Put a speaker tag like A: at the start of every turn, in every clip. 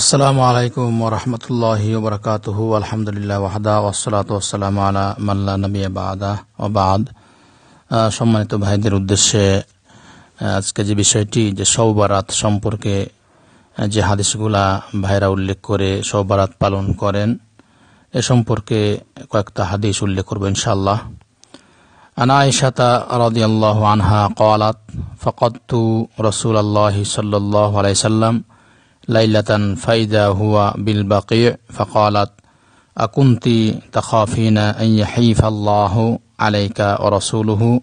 A: আসসালামু আলাইকুম ওরহমতুল্লাহ ওবরাকাতহ আলহামদুলিল্লাহ ওয়াহাদা ওসলাত ওসালাম আলা মাল্লা নবী আবাদা ওবাদ সম্মানিত ভাইদের উদ্দেশ্যে আজকে যে বিষয়টি যে সৌবারাত সম্পর্কে যে হাদিসগুলা ভাইরা উল্লেখ করে সৌবারাত পালন করেন এ সম্পর্কে কয়েকটা হাদিস উল্লেখ করবো ইনশাল্লাহ আনাইশাত رضي الله عنها قالت فقدت رسول الله صلى الله عليه ليلة فإذا هو بالبقيع فقالت أكنت تخافين أن يحيف الله عليك ورسوله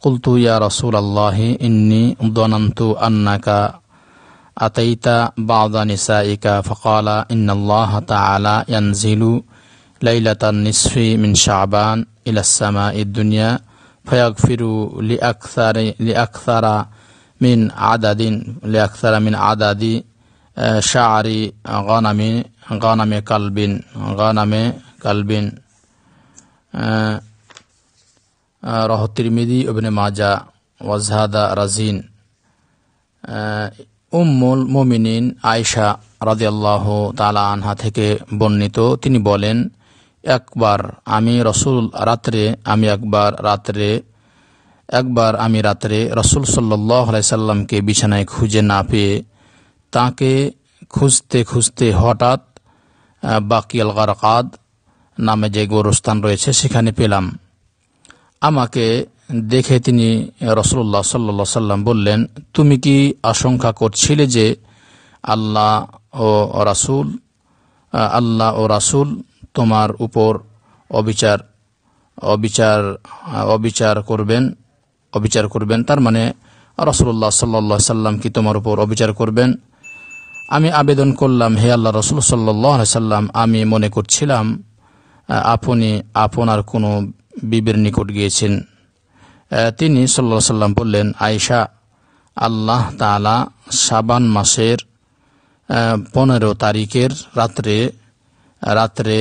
A: قلت يا رسول الله إني ظننت أنك أتيت بعض نسائك فقال إن الله تعالى ينزل ليلة النصف من شعبان إلى السماء الدنيا فيغفر لأكثر, لأكثر من عدد لأكثر من عدد শাহরি গানামি গানামে কালবিন গানামে কালবিন মিদি অভিনে মাজা ওয়াজহাদা রাজিন উম্মুল মোমিনিন আয়সা আল্লাহ তালা আনহা থেকে বর্ণিত তিনি বলেন একবার আমি রসুল রাত্রে আমি একবার রাত্রে একবার আমি রাত্রে রসুল সাল্লাহ সাল্লামকে বিছানায় খুঁজে না পেয়ে তাকে খুঁজতে খুঁজতে হঠাৎ আলগার কাদ নামে যে গোরস্থান রয়েছে সেখানে পেলাম আমাকে দেখে তিনি রসল্লা সাল্লা সাল্লাম বললেন তুমি কি আশঙ্কা করছিলে যে আল্লাহ ও রাসুল আল্লাহ ও রাসুল তোমার উপর অবিচার অবিচার অবিচার করবেন অবিচার করবেন তার মানে রসুল্লাহ সাল্লা সাল্লাম কি তোমার উপর অবিচার করবেন আমি আবেদন করলাম হে আল্লাহ রসুল সাল্লাম আমি মনে করছিলাম আপনি আপনার কোনো বিবের নিকট গিয়েছেন তিনি সাল্লাহ সাল্লাম বললেন আয়সা আল্লাহ তালা সাবান মাসের পনেরো তারিখের রাত্রে রাত্রে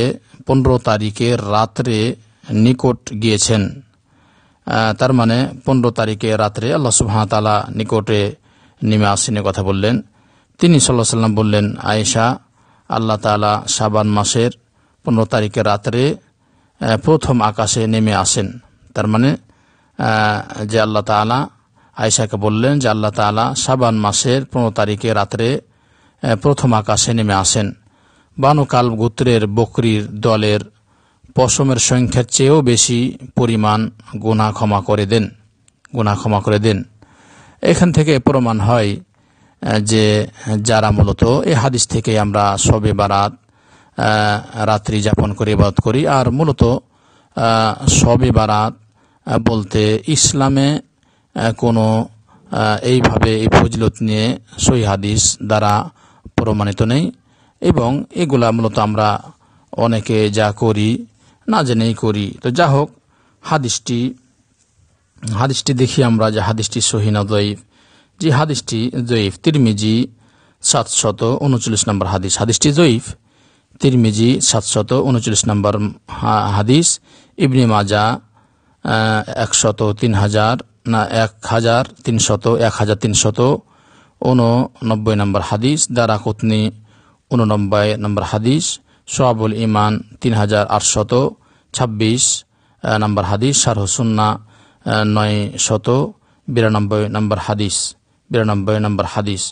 A: পনেরো তারিখের রাত্রে নিকট গিয়েছেন তার মানে পনেরো তারিখে রাত্রে আল্লাহ সুহামতালা নিকটে নেমে আসেন কথা বললেন তিনি সাল্লাহ সাল্লাম বললেন আয়েশা আল্লাহ তালা সাবান মাসের পনেরো তারিখের রাত্রে প্রথম আকাশে নেমে আসেন তার মানে যে আল্লাহ তালা আয়েশাকে বললেন যে আল্লাহ তালা সাবান মাসের পনেরো তারিখে রাত্রে প্রথম আকাশে নেমে আসেন বানুকাল গোত্রের বকরির দলের পশমের সংখ্যার চেয়েও বেশি পরিমাণ গুণা ক্ষমা করে দেন গুণা ক্ষমা করে দেন এখান থেকে প্রমাণ হয় যে যারা মূলত এই হাদিস থেকে আমরা সবে বারাত রাত্রি যাপন করে বাদ করি আর মূলত সবে বারাত বলতে ইসলামে কোনো এইভাবে এই ফজিলত নিয়ে সই হাদিস দ্বারা প্রমাণিত নেই এবং এগুলা মূলত আমরা অনেকে যা করি না জেনেই করি তো যা হোক হাদিসটি হাদিসটি দেখি আমরা যে হাদিসটি সহিনা দৈব যে হাদিসটি জয়ীফ তিরমিজি সাতশত উনচল্লিশ নম্বর হাদিস হাদিসটি জয়ীফ তিরমিজি সাতশত উনচল্লিশ নম্বর হাদিস ইবনে মাজা একশত তিন হাজার না এক হাজার তিনশত এক হাজার তিনশত উননব্বই নম্বর হাদিস দারা কুতনি উননব্বই নম্বর হাদিস সোয়াবুল ইমান তিন হাজার আটশত ছাব্বিশ নম্বর হাদিস সারহসুন্না নয় শত বিরানব্বই নম্বর হাদিস বিরানব্বই নম্বর হাদিস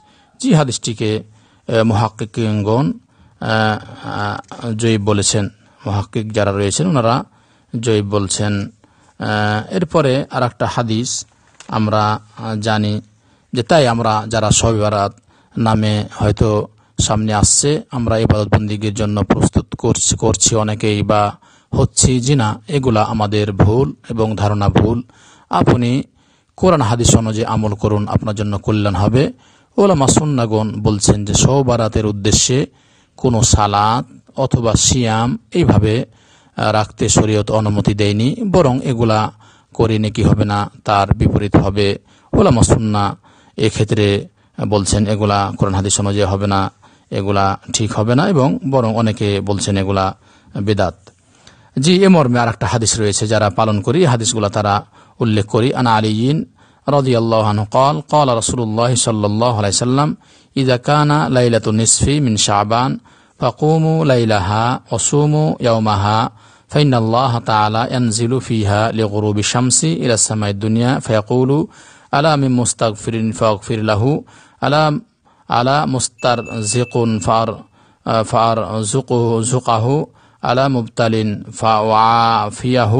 A: যে হাদিসটিকে মহাকিকগণ জয়ীব বলেছেন মহাকিক যারা রয়েছেন ওনারা জয়ীব বলছেন এরপরে আর একটা হাদিস আমরা জানি যে তাই আমরা যারা সবিবারাত নামে হয়তো সামনে আসছে আমরা ইবাদতবন্দিগির জন্য প্রস্তুত করছি করছি অনেকেই বা হচ্ছি জিনা না এগুলা আমাদের ভুল এবং ধারণা ভুল আপনি কোরআন হাদিস অনুযায়ী আমল করুন আপনার জন্য কল্যাণ হবে ওলামা সুন্নাগণ বলছেন যে সৌবারাতের উদ্দেশ্যে কোনো সালাদ অথবা সিয়াম এইভাবে রাখতে শরীয়ত অনুমতি দেয়নি বরং এগুলা করে নাকি হবে না তার বিপরীত হবে ওলামা সুন্না এক্ষেত্রে বলছেন এগুলা কোরআন হাদিস অনুযায়ী হবে না এগুলা ঠিক হবে না এবং বরং অনেকে বলছেন এগুলা বেদাত জি এ মর্মে আর একটা হাদিস রয়েছে যারা পালন করি হাদিসগুলা তারা উল্লেখ করি আনা رضي الله عنه قال قال رسول الله صلى الله عليه وسلم إذا كان ليلة النصف من شعبان فقوموا ليلها وصوموا يومها فإن الله تعالى ينزل فيها لغروب الشمس إلى السماء الدنيا فيقول ألا من مستغفر فاغفر له ألا ألا مسترزق فأر فأرزقه زقه ألا مبتل فأعافيه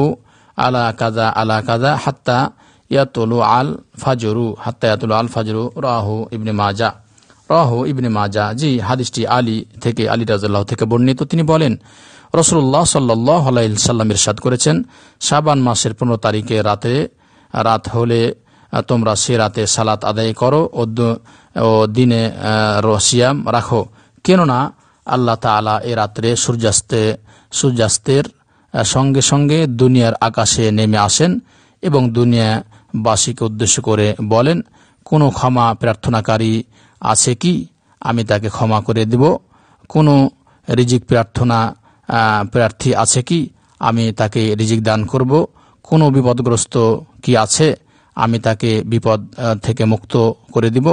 A: আলা কাজা আলা কাজা হাত্তা ইয়াতুলু আল ফাজরু হাত্তা ইয়াতুলু আল ফাজরু রাহু ইবনে মাজা রাহু ইবনে মাজা জি হাদিসটি আলী থেকে আলী রাজাল্লাহ থেকে বর্ণিত তিনি বলেন রসুল্লাহ সাল্লাহ সাল্লাম ইরশাদ করেছেন শাবান মাসের পনেরো তারিখে রাতে রাত হলে তোমরা সে রাতে সালাত আদায় করো ও দিনে রসিয়াম রাখো কেননা আল্লাহ তালা এ রাত্রে সূর্যাস্তে সূর্যাস্তের সঙ্গে সঙ্গে দুনিয়ার আকাশে নেমে আসেন এবং দুনিয়াবাসীকে উদ্দেশ্য করে বলেন কোনো ক্ষমা প্রার্থনাকারী আছে কি আমি তাকে ক্ষমা করে দেব কোনো রিজিক প্রার্থনা প্রার্থী আছে কি আমি তাকে রিজিক দান করব কোনো বিপদগ্রস্ত কি আছে আমি তাকে বিপদ থেকে মুক্ত করে দিব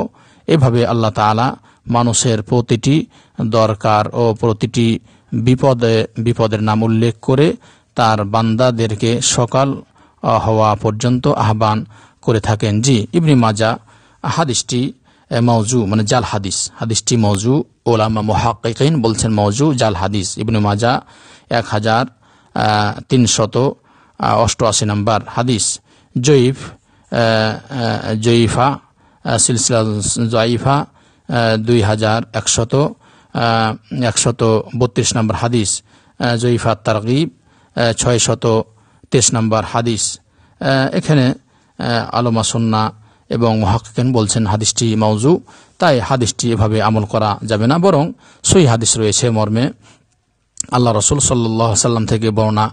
A: এভাবে আল্লাহ তালা মানুষের প্রতিটি দরকার ও প্রতিটি বিপদে বিপদের নাম উল্লেখ করে তার বান্দাদেরকে সকাল হওয়া পর্যন্ত আহ্বান করে থাকেন জি ইবনি মাজা হাদিসটি মৌজু মানে জাল হাদিস হাদিসটি মৌজু ওলামা মোহাকিন বলছেন মৌজু জাল হাদিস ইবনি মাজা এক হাজার তিনশত অষ্টআশি নম্বর হাদিস জয়ীফ জয়ীফা সিলসিলা জয়ীফা দুই হাজার একশত একশত বত্রিশ নম্বর হাদিস জয়ীফা তারগিব ছয় শত তেইশ নম্বর হাদিস এখানে আলমা সন্না এবং মহাকিকেন বলছেন হাদিসটি মৌজু তাই হাদিসটি এভাবে আমল করা যাবে না বরং সই হাদিস রয়েছে মর্মে আল্লাহ রসুল সাল্লাহ সাল্লাম থেকে বর্ণনা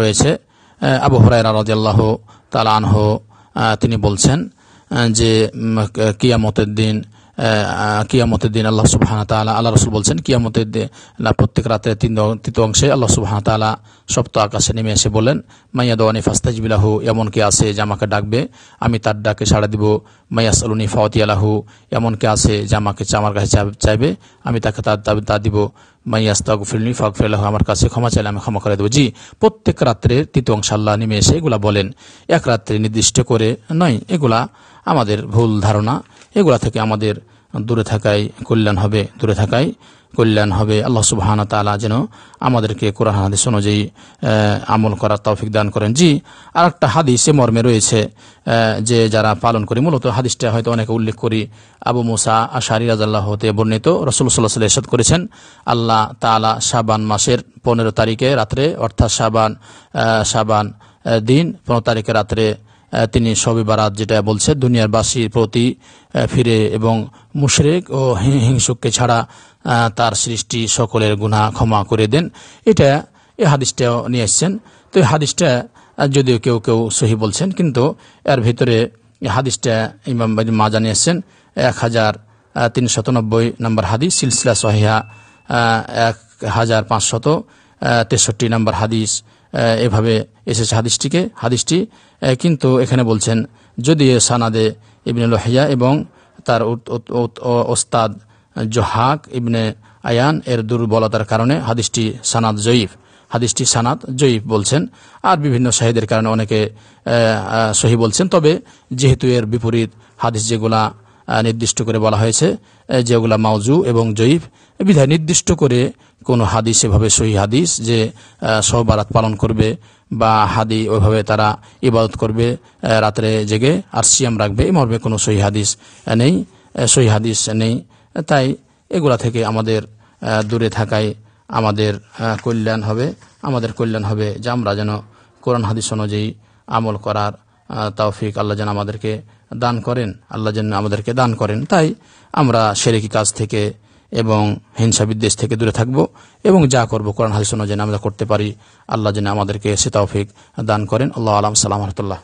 A: রয়েছে আবু হরাইরা রাজিয়াল্লাহ তালান আনহ তিনি বলছেন যে কিয়ামতের দিন কিয়ামতের দিন আল্লাহ সুবাহানা তালা আল্লাহ রসুল বলছেন কিয়ামতের প্রত্যেক রাতে তিন তৃতীয় অংশে আল্লাহ সুবাহানা তালা সপ্ত আকাশে নেমে এসে বলেন মাইয়া দোয়ানি ফাস্তাজবিলাহু এমনকে আসে যে আমাকে ডাকবে আমি তার ডাকে সাড়া দিব সালুনি ফাওয়াতি আলাহু এমন এমনকে আসে যে আমাকে আমার কাছে চাইবে আমি তাকে তার তা দিব মাইয়াস্তাগ ফিল্মি ফাগ ফেলাহ আমার কাছে ক্ষমা চাইলে আমি ক্ষমা করে দেবো জি প্রত্যেক রাত্রে তৃতীয় অংশ আল্লাহ নেমে এসে এগুলা বলেন এক রাত্রে নির্দিষ্ট করে নয় এগুলা আমাদের ভুল ধারণা এগুলা থেকে আমাদের দূরে থাকায় কল্যাণ হবে দূরে থাকায় কল্যাণ হবে আল্লাহ সুবহান তালা যেন আমাদেরকে কোরআন হাদিস অনুযায়ী আমল করার তৌফিক দান করেন জি আর একটা হাদিসে মর্মে রয়েছে যে যারা পালন করি মূলত হাদিসটা হয়তো অনেকে উল্লেখ করি আবু মুসা আশারি রাজাল্লাহ হতে বর্ণিত রসুল সাল্লাহ সাল্লাহ করেছেন আল্লাহ তালা শাবান মাসের পনেরো তারিখে রাত্রে অর্থাৎ শাবান শাবান দিন পনেরো তারিখে রাত্রে তিনি সবে বারাত যেটা বলছে দুনিয়ার বাসীর প্রতি ফিরে এবং মুশরেক ও হিংসুককে ছাড়া তার সৃষ্টি সকলের গুণা ক্ষমা করে দেন এটা এ হাদিসটাও নিয়ে এসছেন তো এই হাদিসটা যদিও কেউ কেউ সহি বলছেন কিন্তু এর ভিতরে হাদিসটা ইমাম মা জানিয়েছেন এক হাজার তিনশত নব্বই নম্বর হাদিস সিলসিলা সহিহা এক হাজার পাঁচশত তেষট্টি নম্বর হাদিস এভাবে এসেছে হাদিসটিকে হাদিসটি কিন্তু এখানে বলছেন যদি সানাদে ইবনে লোহাইয়া এবং তার ওস্তাদ জোহাক ইবনে আয়ান এর দুর্বলতার কারণে হাদিসটি সানাদ জয়ীফ হাদিসটি সানাদ জয়ীফ বলছেন আর বিভিন্ন শাহিদের কারণে অনেকে সহি বলছেন তবে যেহেতু এর বিপরীত হাদিস যেগুলা নির্দিষ্ট করে বলা হয়েছে যেগুলা মাউজু এবং জয়ীফ বিধায় নির্দিষ্ট করে কোনো হাদিস এভাবে সহি হাদিস যে সহবারাত পালন করবে বা হাদি ওইভাবে তারা ইবাদত করবে রাত্রে জেগে আর সিয়াম রাখবে এই মর্মে কোনো সহি হাদিস নেই সহি হাদিস নেই তাই এগুলা থেকে আমাদের দূরে থাকায় আমাদের কল্যাণ হবে আমাদের কল্যাণ হবে যে আমরা যেন কোরআন হাদিস অনুযায়ী আমল করার তৌফিক আল্লাহ যেন আমাদেরকে দান করেন আল্লাহ যেন আমাদেরকে দান করেন তাই আমরা সেরেকি কাজ থেকে এবং হিংসা বিদ্বেষ থেকে দূরে থাকব এবং যা করবো কোরআন হাদিসন যেন আমরা করতে পারি আল্লাহ যেন আমাদেরকে সেতাফিক দান করেন আল্লাহ আলাম সালাম রহমতুল্লাহ